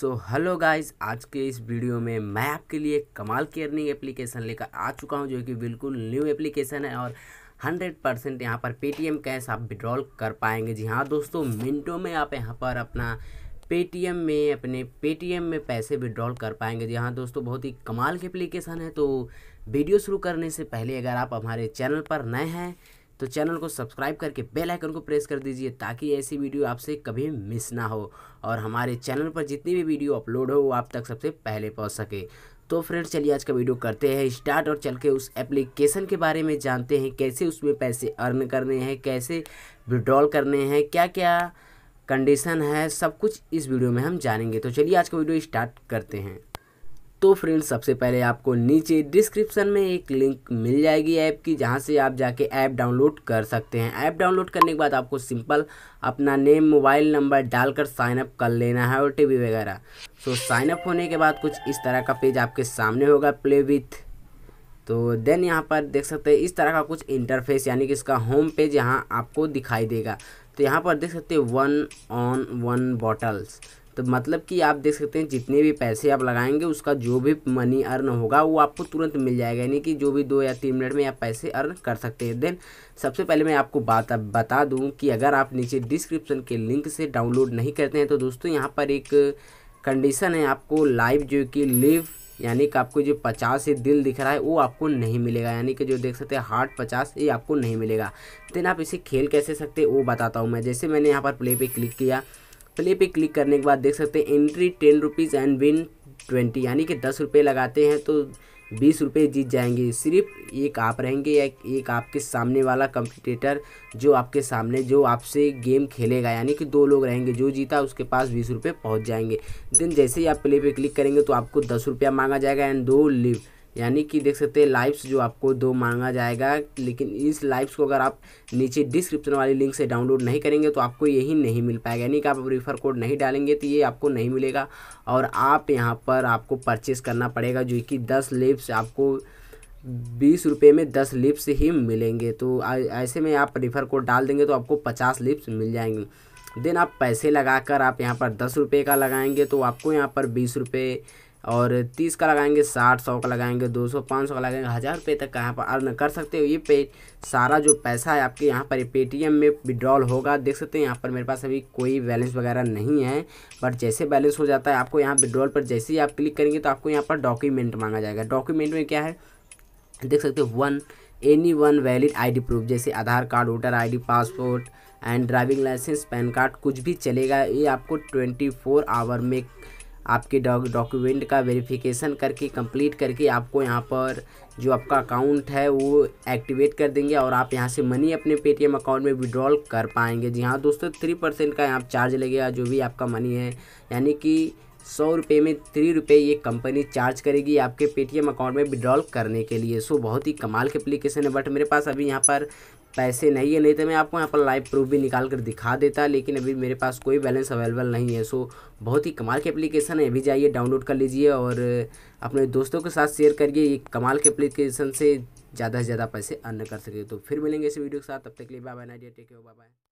so hello guys आज के इस वीडियो में मैं आपके लिए कमाल की अर्निंग एप्लीकेशन लेकर आ चुका हूं जो कि बिल्कुल न्यू एप्लीकेशन है और हंड्रेड परसेंट यहाँ पर पेटीएम कैश आप विड्रॉल कर पाएंगे जी हाँ दोस्तों मिनटों में आप यहाँ पर अपना पेटीएम में अपने पेटीएम में पैसे विड्रॉल कर पाएंगे जी हाँ दोस्तों बहुत ही कमाल की एप्लीकेशन है तो वीडियो शुरू करने से पहले अगर आप हमारे चैनल पर नए हैं तो चैनल को सब्सक्राइब करके बेल आइकन को प्रेस कर दीजिए ताकि ऐसी वीडियो आपसे कभी मिस ना हो और हमारे चैनल पर जितनी भी वीडियो अपलोड हो वो आप तक सबसे पहले पहुंच सके तो फ्रेंड्स चलिए आज का वीडियो करते हैं स्टार्ट और चल के उस एप्लीकेशन के बारे में जानते हैं कैसे उसमें पैसे अर्न करने हैं कैसे विड्रॉल करने हैं क्या क्या कंडीशन है सब कुछ इस वीडियो में हम जानेंगे तो चलिए आज का वीडियो स्टार्ट करते हैं तो फ्रेंड्स सबसे पहले आपको नीचे डिस्क्रिप्शन में एक लिंक मिल जाएगी ऐप की जहाँ से आप जाके ऐप डाउनलोड कर सकते हैं ऐप डाउनलोड करने के बाद आपको सिंपल अपना नेम मोबाइल नंबर डालकर साइनअप कर लेना है ओ टी वगैरह सो साइनअप होने के बाद कुछ इस तरह का पेज आपके सामने होगा प्ले विथ तो देन यहाँ पर देख सकते हैं इस तरह का कुछ इंटरफेस यानी कि इसका होम पेज यहाँ आपको दिखाई देगा तो यहाँ पर देख सकते हैं वन ऑन वन बॉटल्स तो मतलब कि आप देख सकते हैं जितने भी पैसे आप लगाएंगे उसका जो भी मनी अर्न होगा वो आपको तुरंत मिल जाएगा यानी कि जो भी दो या तीन मिनट में आप पैसे अर्न कर सकते हैं देन सबसे पहले मैं आपको बात बता दूं कि अगर आप नीचे डिस्क्रिप्शन के लिंक से डाउनलोड नहीं करते हैं तो दोस्तों यहाँ पर एक कंडीशन है आपको लाइव जो कि लिव यानी कि आपको जो पचास ये दिल दिख रहा है वो आपको नहीं मिलेगा यानी कि जो देख सकते हैं हार्ट पचास ये आपको नहीं मिलेगा देन आप इसे खेल कैसे सकते वो बताता हूँ मैं जैसे मैंने यहाँ पर प्ले पे क्लिक किया प्ले पे क्लिक करने के बाद देख सकते हैं entry ten rupees and win twenty यानी कि दस रुपये लगाते हैं तो बीस रुपये जीत जाएंगे सिर्फ एक आप रहेंगे या एक आपके सामने वाला कंपटीटर जो आपके सामने जो आपसे गेम खेलेगा यानी कि दो लोग रहेंगे जो जीता उसके पास बीस रुपये पहुँच जाएंगे देन जैसे ही आप प्ले पे क्लिक करेंगे तो आपको दस रुपया मांगा जाएगा एंड दो लिव यानी कि देख सकते हैं लाइव्स जो आपको दो मांगा जाएगा लेकिन इस लाइव्स को अगर आप नीचे डिस्क्रिप्शन वाली लिंक से डाउनलोड नहीं करेंगे तो आपको यही नहीं मिल पाएगा यानी कि आप रिफ़र कोड नहीं डालेंगे तो ये आपको नहीं मिलेगा और आप यहाँ पर आपको परचेस करना पड़ेगा जो कि दस लिप्स आपको बीस रुपये में दस लिप्स ही मिलेंगे तो ऐसे में आप रिफ़र कोड डाल देंगे तो आपको पचास लिप्स मिल जाएंगे देन आप पैसे लगाकर आप यहाँ पर दस रुपये का लगाएंगे तो आपको यहाँ पर बीस रुपये और तीस का लगाएंगे साठ सौ का लगाएंगे दो सौ पाँच सौ का लगाएंगे हज़ार रुपये तक का यहाँ पर अर्न कर सकते हो ये पे सारा जो पैसा है आपके यहाँ पर पेटीएम में विड्रॉल होगा देख सकते हैं यहाँ पर मेरे पास अभी कोई बैलेंस वगैरह नहीं है बट जैसे बैलेंस हो जाता है आपको यहाँ विड्रॉल पर जैसे ही आप क्लिक करेंगे तो आपको यहाँ पर डॉक्यूमेंट मांगा जाएगा डॉक्यूमेंट में क्या है देख सकते हो one any one valid ID proof जैसे Aadhaar card voter ID passport and driving licence PAN card कुछ भी चलेगा ये आपको ट्वेंटी फोर आवर में आपके डॉक्यूमेंट का वेरिफिकेशन करके कंप्लीट करके आपको यहाँ पर जो आपका अकाउंट है वो एक्टिवेट कर देंगे और आप यहाँ से मनी अपने पेटीएम अकाउंट में विड्रॉल कर पाएंगे जी हाँ दोस्तों थ्री परसेंट का यहाँ चार्ज लगेगा जो भी आपका मनी है यानी कि सौ रुपये में थ्री रुपये ये कंपनी चार्ज करेगी आपके पेटीएम अकाउंट में विड्रॉल करने के लिए सो बहुत ही कमाल की एप्लीकेशन है बट मेरे पास अभी यहाँ पर पैसे नहीं है नहीं तो मैं आपको यहाँ पर लाइव प्रूफ भी निकाल कर दिखा देता लेकिन अभी मेरे पास कोई बैलेंस अवेलेबल नहीं है सो बहुत ही कमाल की एप्लीकेशन है अभी जाइए डाउनलोड कर लीजिए और अपने दोस्तों के साथ शेयर करिए ये कमाल के एप्लीकेशन से ज़्यादा से ज़्यादा पैसे अर्न कर सके तो फिर मिलेंगे इस वीडियो के साथ तब तक के लिए बाय बाय नाइडिया टेक बाय बाय